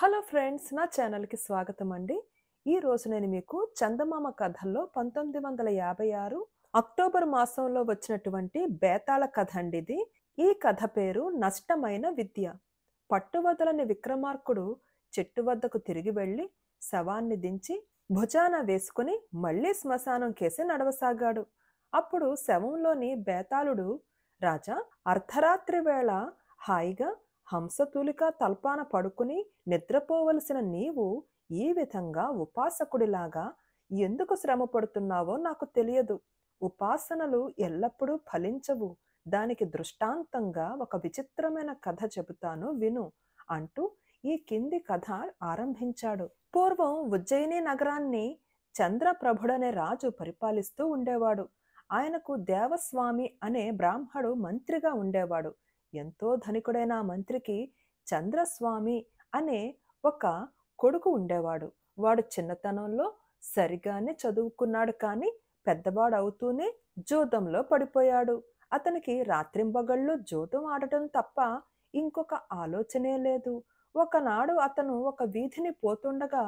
hello friends నా ఛానల్కి స్వాగతం అండి ఈరోజు నేను మీకు చందమామ కథల్లో పంతొమ్మిది వందల యాభై ఆరు అక్టోబర్ మాసంలో వచ్చినటువంటి బేతాళ కథ అండి ఇది ఈ కథ పేరు నష్టమైన విద్య పట్టువదలని విక్రమార్కుడు చెట్టు వద్దకు తిరిగి వెళ్ళి శవాన్ని దించి భుజాన వేసుకుని మళ్ళీ శ్మశానం కేసి నడవసాగాడు అప్పుడు శవంలోని బేతాళుడు రాజా అర్ధరాత్రి వేళ హాయిగా హంసతూలిక తల్పాన పడుకుని నిద్రపోవలసిన నీవు ఈ విధంగా ఉపాసకుడిలాగా ఎందుకు శ్రమ పడుతున్నావో నాకు తెలియదు ఉపాసనలు ఎల్లప్పుడూ ఫలించవు దానికి దృష్టాంతంగా ఒక విచిత్రమైన కథ చెబుతాను విను అంటూ ఈ కింది కథ ఆరంభించాడు పూర్వం ఉజ్జయిని నగరాన్ని చంద్రప్రభుడనే రాజు పరిపాలిస్తూ ఉండేవాడు ఆయనకు దేవస్వామి అనే బ్రాహ్మడు మంత్రిగా ఉండేవాడు ఎంతో ధనికుడైన ఆ మంత్రికి చంద్రస్వామి అనే ఒక కొడుకు ఉండేవాడు వాడు చిన్నతనంలో సరిగానే చదువుకున్నాడు కానీ పెద్దవాడు అవుతూనే జూదంలో పడిపోయాడు అతనికి రాత్రింబగళ్ళు జూదం ఆడటం తప్ప ఇంకొక ఆలోచనే లేదు ఒకనాడు అతను ఒక వీధిని పోతుండగా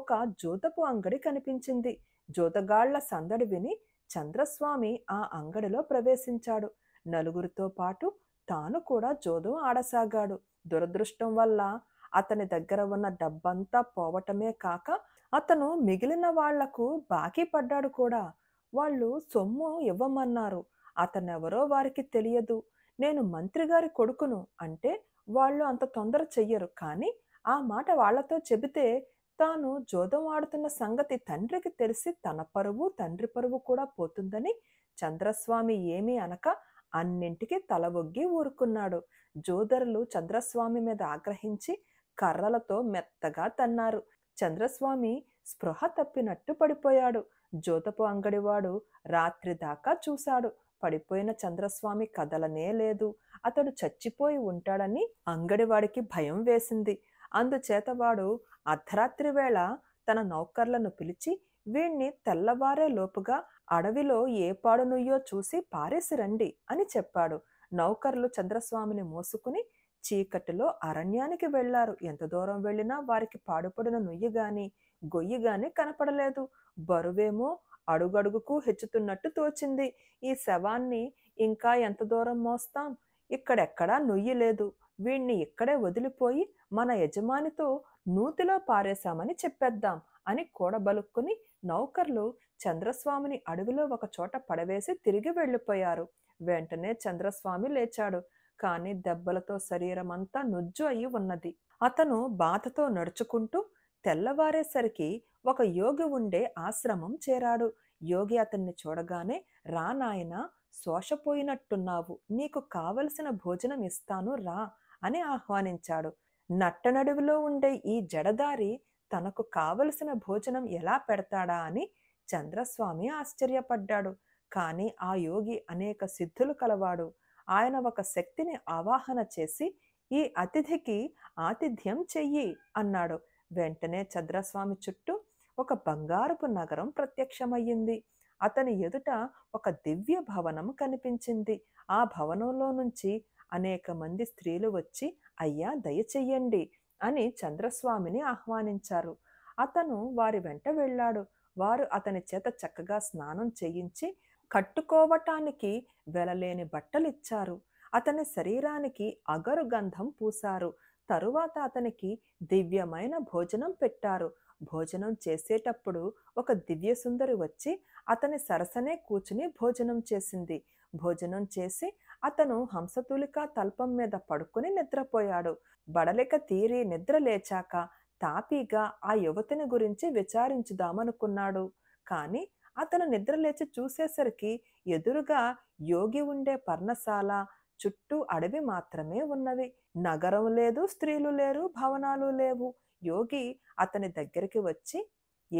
ఒక జూతపు అంగడి కనిపించింది జూతగాళ్ల సందడి విని చంద్రస్వామి ఆ అంగడిలో ప్రవేశించాడు నలుగురితో పాటు తాను కూడా జోదం ఆడసాగాడు దురదృష్టం వల్ల అతని దగ్గర ఉన్న డబ్బంతా పోవటమే కాక అతను మిగిలిన వాళ్లకు బాకీ పడ్డాడు కూడా వాళ్ళు సొమ్ము ఇవ్వమన్నారు అతనెవరో వారికి తెలియదు నేను మంత్రిగారి కొడుకును అంటే వాళ్ళు అంత తొందర చెయ్యరు కానీ ఆ మాట వాళ్లతో చెబితే తాను జోదం ఆడుతున్న సంగతి తండ్రికి తెలిసి తన పరువు తండ్రి పరువు కూడా పోతుందని చంద్రస్వామి ఏమీ అనక అన్నింటికి తల ఒగ్గి ఊరుకున్నాడు జోదరులు చంద్రస్వామి మీద ఆగ్రహించి కర్రలతో మెత్తగా తన్నారు చంద్రస్వామి స్పృహ తప్పినట్టు పడిపోయాడు జోతపు అంగడివాడు రాత్రి దాకా చూశాడు పడిపోయిన చంద్రస్వామి కదలనే లేదు అతడు చచ్చిపోయి ఉంటాడని అంగడివాడికి భయం వేసింది అందుచేత వాడు అర్ధరాత్రి వేళ తన నౌకర్లను పిలిచి వీణ్ణి తెల్లవారే లోపుగా అడవిలో ఏ పాడునుయ్యో చూసి పారేసి రండి అని చెప్పాడు నౌకర్లు చంద్రస్వామిని మోసుకుని చీకటిలో అరణ్యానికి వెళ్లారు ఎంత దూరం వెళ్ళినా వారికి పాడుపడిన నుయ్యి గాని గొయ్యి గాని కనపడలేదు బరువేమో అడుగడుగుకు హెచ్చుతున్నట్టు తోచింది ఈ శవాన్ని ఇంకా ఎంత దూరం మోస్తాం ఇక్కడెక్కడా నుయ్యి లేదు వీణ్ణి ఇక్కడే వదిలిపోయి మన యజమానితో నూతిలో పారేశామని చెప్పేద్దాం అని కూడబలుక్కుని నౌకర్లు చంద్రస్వామిని అడుగులో ఒక చోట పడవేసి తిరిగి వెళ్ళిపోయారు వెంటనే చంద్రస్వామి లేచాడు కానీ దెబ్బలతో శరీరం అంతా నుజ్జు అయి ఉన్నది అతను బాధతో నడుచుకుంటూ తెల్లవారేసరికి ఒక యోగి ఉండే ఆశ్రమం చేరాడు యోగి అతన్ని చూడగానే రా నాయన శోషపోయినట్టున్నావు నీకు కావలసిన భోజనం ఇస్తాను రా అని ఆహ్వానించాడు నట్టనడువులో ఉండే ఈ జడదారి తనకు కావలసిన భోజనం ఎలా పెడతాడా అని చంద్రస్వామి ఆశ్చర్యపడ్డాడు కానీ ఆ యోగి అనేక సిద్ధులు కలవాడు ఆయన ఒక శక్తిని ఆవాహన చేసి ఈ అతిథికి ఆతిథ్యం చెయ్యి అన్నాడు వెంటనే చంద్రస్వామి చుట్టూ ఒక బంగారపు నగరం ప్రత్యక్షమయ్యింది అతని ఎదుట ఒక దివ్య భవనం కనిపించింది ఆ భవనంలో నుంచి అనేక మంది స్త్రీలు వచ్చి అయ్యా దయచెయ్యండి అని చంద్రస్వామిని ఆహ్వానించారు అతను వారి వెంట వెళ్ళాడు వారు అతని చేత చక్కగా స్నానం చేయించి కట్టుకోవటానికి వెలలేని బట్టలిచ్చారు అతని శరీరానికి అగరు గంధం పూశారు తరువాత అతనికి దివ్యమైన భోజనం పెట్టారు భోజనం చేసేటప్పుడు ఒక దివ్య సుందరి వచ్చి అతని సరసనే కూర్చుని భోజనం చేసింది భోజనం చేసి అతను హంసతులిక తల్పం మీద పడుకుని నిద్రపోయాడు బడలిక తీరి నిద్ర లేచాక తాపీగా ఆ యువతిని గురించి విచారించుదామనుకున్నాడు కానీ అతను నిద్రలేచి చూసేసరికి ఎదురుగా యోగి ఉండే పర్ణశాల చుట్టూ అడవి మాత్రమే ఉన్నవి నగరం లేదు స్త్రీలు లేరు భవనాలు లేవు యోగి అతని దగ్గరికి వచ్చి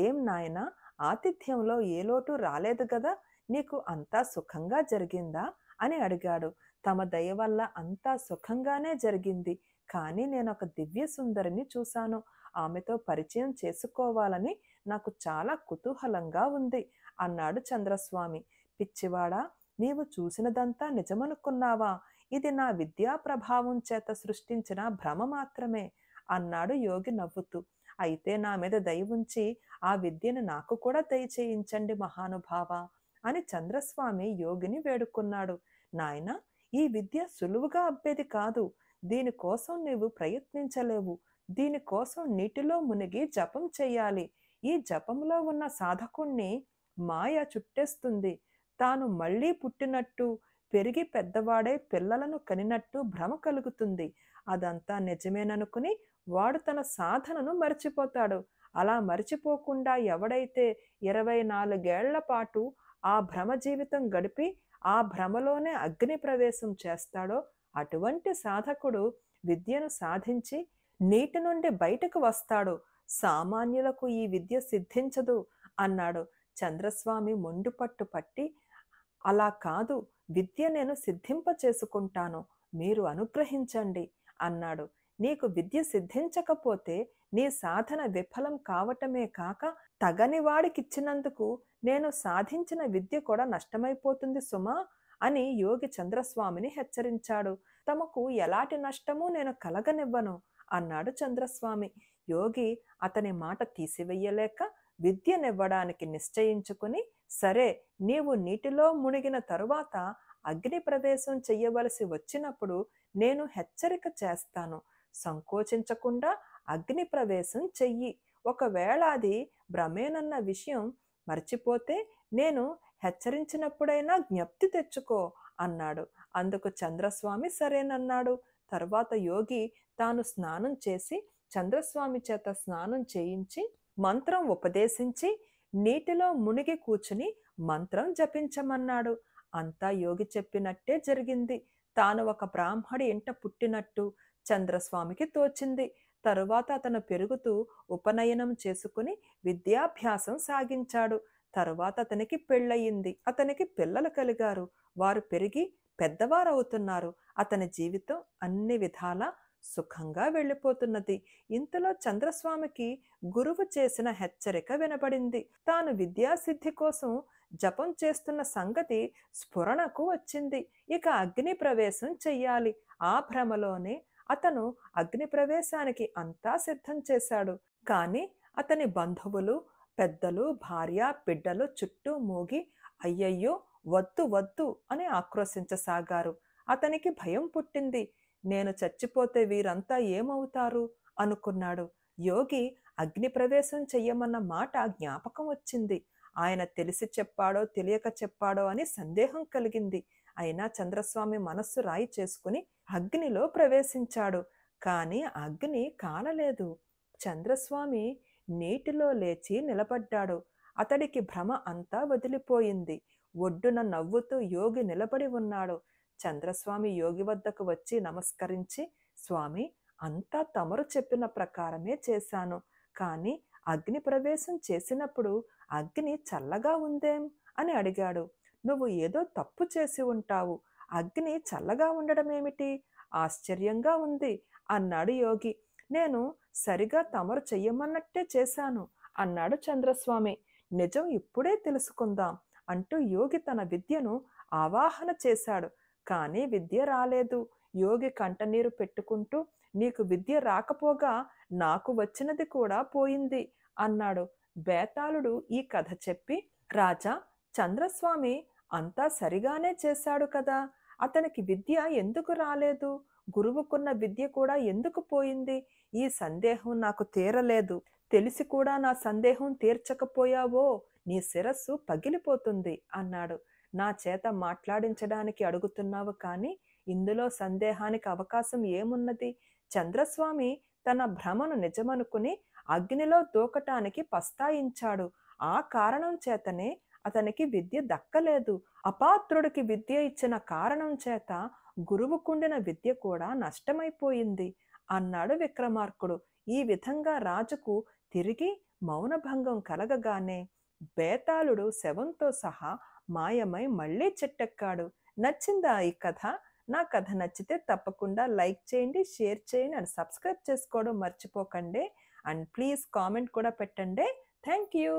ఏం నాయనా ఆతిథ్యంలో ఏ లోటు రాలేదు కదా నీకు అంతా సుఖంగా జరిగిందా అని అడిగాడు తమ దయ వల్ల అంతా సుఖంగానే జరిగింది కానీ నేను ఒక దివ్య సుందరిని చూశాను ఆమెతో పరిచయం చేసుకోవాలని నాకు చాలా కుతూహలంగా ఉంది అన్నాడు చంద్రస్వామి పిచ్చివాడా నీవు చూసినదంతా నిజమనుకున్నావా ఇది నా విద్యా ప్రభావం చేత సృష్టించిన భ్రమ మాత్రమే అన్నాడు యోగి నవ్వుతూ అయితే నా మీద దయ ఉంచి ఆ విద్యను నాకు కూడా దయచేయించండి మహానుభావ అని చంద్రస్వామి యోగిని వేడుకున్నాడు నాయన ఈ విద్య సులువుగా అబ్బేది కాదు దీనికోసం నీవు ప్రయత్నించలేవు దీనికోసం నీటిలో మునిగి జపం చేయాలి ఈ జపంలో ఉన్న సాధకుణ్ణి మాయ చుట్టేస్తుంది తాను మళ్ళీ పుట్టినట్టు పెరిగి పెద్దవాడే పిల్లలను కనినట్టు భ్రమ కలుగుతుంది అదంతా నిజమేననుకుని వాడు తన సాధనను మర్చిపోతాడు అలా మర్చిపోకుండా ఎవడైతే ఇరవై నాలుగేళ్ల పాటు ఆ భ్రమ జీవితం గడిపి ఆ భ్రమలోనే అగ్ని ప్రవేశం చేస్తాడో అటువంటి సాధకుడు విద్యను సాధించి నీటి నుండి బయటకు వస్తాడు సామాన్యులకు ఈ విద్య సిద్ధించదు అన్నాడు చంద్రస్వామి మొండుపట్టు పట్టి అలా కాదు విద్య నేను సిద్ధింప చేసుకుంటాను మీరు అనుగ్రహించండి అన్నాడు నీకు విద్య సిద్ధించకపోతే నీ సాధన విఫలం కావటమే కాక తగని వాడికిచ్చినందుకు నేను సాధించిన విద్య కూడా నష్టమైపోతుంది సుమా అని యోగి చంద్రస్వామిని హెచ్చరించాడు తమకు ఎలాంటి నష్టమూ నేను కలగనివ్వను అన్నాడు చంద్రస్వామి యోగి అతని మాట తీసివెయ్యలేక విద్యనివ్వడానికి నిశ్చయించుకుని సరే నీవు నీటిలో మునిగిన తరువాత అగ్ని ప్రవేశం చెయ్యవలసి వచ్చినప్పుడు నేను హెచ్చరిక చేస్తాను సంకోచించకుండా అగ్ని ప్రవేశం చెయ్యి ఒకవేళ అది భ్రమేనన్న విషయం మర్చిపోతే నేను హెచ్చరించినప్పుడైనా జ్ఞప్తి తెచ్చుకో అన్నాడు అందుకు చంద్రస్వామి సరేనన్నాడు తర్వాత యోగి తాను స్నానం చేసి చంద్రస్వామి చేత స్నానం చేయించి మంత్రం ఉపదేశించి నీటిలో మునిగి కూర్చుని మంత్రం జపించమన్నాడు అంతా యోగి చెప్పినట్టే జరిగింది తాను ఒక బ్రాహ్మడి ఇంట పుట్టినట్టు చంద్రస్వామికి తోచింది తరువాత అతను పెరుగుతూ ఉపనయనం చేసుకుని విద్యాభ్యాసం సాగించాడు తరువాత అతనికి పెళ్ళయింది అతనికి పిల్లలు కలిగారు వారు పెరిగి పెద్దవారవుతున్నారు అతని జీవితం అన్ని విధాల సుఖంగా వెళ్ళిపోతున్నది ఇంతలో చంద్రస్వామికి గురువు చేసిన హెచ్చరిక వినబడింది తాను విద్యాసిద్ధి కోసం జపం చేస్తున్న సంగతి స్ఫురణకు వచ్చింది ఇక అగ్ని ప్రవేశం చెయ్యాలి ఆ భ్రమలోనే అతను అగ్ని ప్రవేశానికి అంతా సిద్ధం చేశాడు కానీ అతని బంధువులు పెద్దలు భార్య బిడ్డలు చుట్టూ మూగి అయ్యయ్యో వద్దు వద్దు అని ఆక్రోశించసాగారు అతనికి భయం పుట్టింది నేను చచ్చిపోతే వీరంతా ఏమవుతారు అనుకున్నాడు యోగి అగ్నిప్రవేశం చెయ్యమన్న మాట జ్ఞాపకం వచ్చింది ఆయన తెలిసి చెప్పాడో తెలియక చెప్పాడో అని సందేహం కలిగింది అయినా చంద్రస్వామి మనస్సు రాయి చేసుకుని అగ్నిలో ప్రవేశించాడు కానీ అగ్ని కాలలేదు చంద్రస్వామి నీటిలో లేచి నిలబడ్డాడు అతడికి భ్రమ అంతా వదిలిపోయింది ఒడ్డున నవ్వుతూ యోగి నిలబడి ఉన్నాడు చంద్రస్వామి యోగి వద్దకు వచ్చి నమస్కరించి స్వామి అంతా తమరు చెప్పిన ప్రకారమే చేశాను కానీ అగ్ని ప్రవేశం చేసినప్పుడు అగ్ని చల్లగా ఉందేం అని అడిగాడు నువ్వు ఏదో తప్పు చేసి ఉంటావు అగ్ని చల్లగా ఉండడమేమిటి ఆశ్చర్యంగా ఉంది అన్నాడు యోగి నేను సరిగా తమరు చెయ్యమన్నట్టే చేశాను అన్నాడు చంద్రస్వామి నిజం ఇప్పుడే తెలుసుకుందాం అంటూ యోగి తన విద్యను ఆవాహన చేశాడు కానీ విద్య రాలేదు యోగి కంటనీరు పెట్టుకుంటూ నీకు విద్య రాకపోగా నాకు వచ్చినది కూడా పోయింది అన్నాడు బేతాళుడు ఈ కథ చెప్పి రాజా చంద్రస్వామి అంతా సరిగానే చేశాడు కదా అతనికి విద్య ఎందుకు రాలేదు గురువుకున్న విద్య కూడా ఎందుకు పోయింది ఈ సందేహం నాకు తీరలేదు తెలిసి కూడా నా సందేహం తీర్చకపోయావో నీ శిరస్సు పగిలిపోతుంది అన్నాడు నా చేత మాట్లాడించడానికి అడుగుతున్నావు కానీ ఇందులో సందేహానికి అవకాశం ఏమున్నది చంద్రస్వామి తన భ్రమను నిజమనుకుని అగ్నిలో దూకటానికి పస్తాయించాడు ఆ కారణం చేతనే అతనికి విద్య దక్కలేదు అపాత్రుడికి విద్య ఇచ్చిన కారణం చేత గురువుకుండిన విద్య కూడా నష్టమైపోయింది అన్నాడు విక్రమార్కుడు ఈ విధంగా రాజుకు తిరిగి మౌనభంగం కలగగానే బేతాళుడు శవంతో సహా మాయమై మళ్ళీ చెట్టెక్కాడు నచ్చిందా ఈ కథ నా కథ నచ్చితే తప్పకుండా లైక్ చేయండి షేర్ చేయండి అండ్ సబ్స్క్రైబ్ చేసుకోవడం మర్చిపోకండి అండ్ ప్లీజ్ కామెంట్ కూడా పెట్టండి థ్యాంక్ యూ